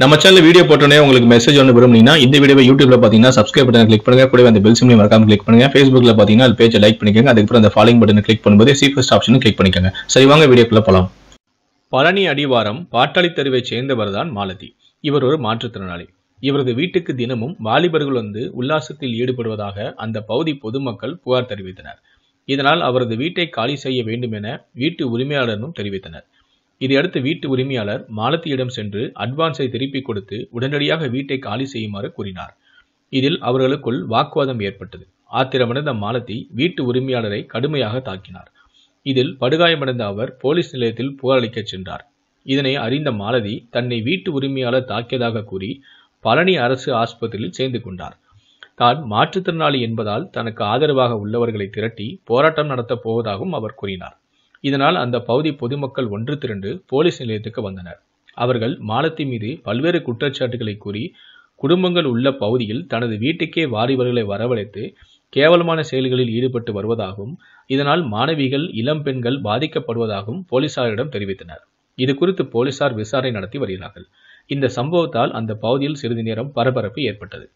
நம்ம channel video போட்டோன்னே உங்களுக்கு மெசேஜ் ஒன்று விரும்புனீங்கன்னா இந்த வீடியோ யூடியூப்ல பார்த்தீங்கன்னா சப்ஸ்கிரைப் பட்டன் கிளிக் பண்ணுங்க கூட அந்த பெல் சிம்லையும் மறக்காம கிளிக் பண்ணுங்க ஃபேஸ்புக்ல பார்த்தீங்கன்னா அது பேஜை லைக் பண்ணிக்கோங்க அதுக்கப்புறம் அந்த ஃபாலோயிங் பட்டன் கிளிக் பண்ணும்போது ஃபர்ஸ்ட் ஆப்ஷன் கிளிக் பண்ணிக்கோங்க சரி வாங்க வீடியோக்குள்ள போகலாம் பழனி அடிவாரம் பாட்டாளி தெருவை சேர்ந்தவர் தான் மாலதி இவர் ஒரு மாற்றுத்திறனாளி இவரது வீட்டுக்கு தினமும் வாலிபர்கள் வந்து உல்லாசத்தில் ஈடுபடுவதாக அந்த பகுதி பொதுமக்கள் புகார் தெரிவித்தனர் இதனால் அவரது வீட்டை காலி செய்ய வேண்டும் என வீட்டு உரிமையாளரும் தெரிவித்தனர் இதையடுத்து வீட்டு உரிமையாளர் மாலத்தியிடம் சென்று அட்வான்ஸை திருப்பிக் கொடுத்து உடனடியாக வீட்டை காலி செய்யுமாறு கூறினார் இதில் அவர்களுக்குள் வாக்குவாதம் ஏற்பட்டது ஆத்திரமடைந்த மாலத்தி வீட்டு உரிமையாளரை கடுமையாக தாக்கினார் இதில் படுகாயமடைந்த அவர் போலீஸ் நிலையத்தில் புகாரளிக்கச் சென்றார் இதனை அறிந்த மாலதி தன்னை வீட்டு உரிமையாளர் தாக்கியதாக கூறி பழனி அரசு ஆஸ்பத்திரியில் சேர்ந்து கொண்டார் தான் மாற்றுத்திறனாளி என்பதால் தனக்கு ஆதரவாக உள்ளவர்களை திரட்டி போராட்டம் நடத்தப் போவதாகவும் அவர் கூறினார் இதனால் அந்த பகுதி பொதுமக்கள் ஒன்று திரண்டு போலீஸ் நிலையத்துக்கு வந்தனர் அவர்கள் மாலத்தி மீது பல்வேறு குற்றச்சாட்டுகளை கூறி குடும்பங்கள் உள்ள பகுதியில் தனது வீட்டுக்கே வாரிபர்களை வரவழைத்து கேவலமான செயல்களில் ஈடுபட்டு வருவதாகவும் இதனால் மாணவிகள் இளம் பெண்கள் பாதிக்கப்படுவதாகவும் போலீசாரிடம் தெரிவித்தனர் இது குறித்து போலீசார் விசாரணை நடத்தி வருகிறார்கள் இந்த சம்பவத்தால் அந்த பகுதியில் சிறிது நேரம் பரபரப்பு ஏற்பட்டது